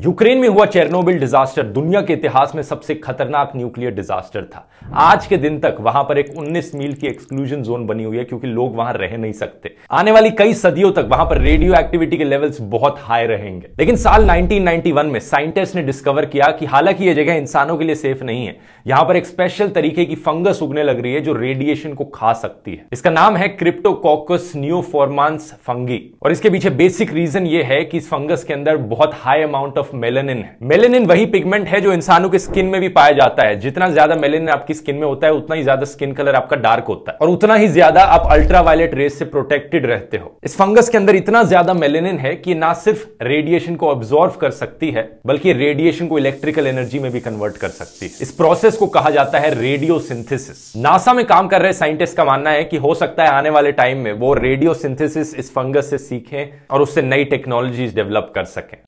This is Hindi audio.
यूक्रेन में हुआ चेरनोबिल डिजास्टर दुनिया के इतिहास में सबसे खतरनाक न्यूक्लियर डिजास्टर था आज के दिन तक वहां पर एक 19 मील की एक्सक्लूजन जोन बनी हुई है क्योंकि लोग वहां रह नहीं सकते आने वाली कई सदियों तक वहां पर रेडियो एक्टिविटी के लेवल्स बहुत हाई रहेंगे लेकिन साल 1991 में साइंटिस्ट ने डिस्कवर किया कि हालांकि यह जगह इंसानों के लिए सेफ नहीं है यहां पर एक स्पेशल तरीके की फंगस उगने लग रही है जो रेडिएशन को खा सकती है इसका नाम है क्रिप्टोकॉकस न्यूफॉर्मांस फंगी और इसके पीछे बेसिक रीजन ये है कि इस फंगस के अंदर बहुत high amount of of melanin melanin वही पिगमेंट है जो इंसानों की स्किन में भी पाया जाता है जितना ज्यादा मेलेनिन आपकी स्किन में होता है उतना ही ज्यादा स्किन कलर आपका डार्क होता है और उतना ही ज्यादा आप अल्ट्रावायलेट रेस से प्रोटेक्टेड रहते हो इस फंगस के अंदर इतना ज्यादा मेलेनिन है कि ना सिर्फ रेडिएशन को ऑब्जॉर्व कर सकती है बल्कि रेडिएशन को इलेक्ट्रिकल एनर्जी में भी कन्वर्ट कर सकती है इस प्रोसेस को कहा जाता है रेडियो नासा में काम कर रहे साइंटिस्ट का मानना है कि हो सकता है आने वाले टाइम में वो रेडियो इस फंगस से सीखें और उससे नई टेक्नोलॉजीज डेवलप कर सकें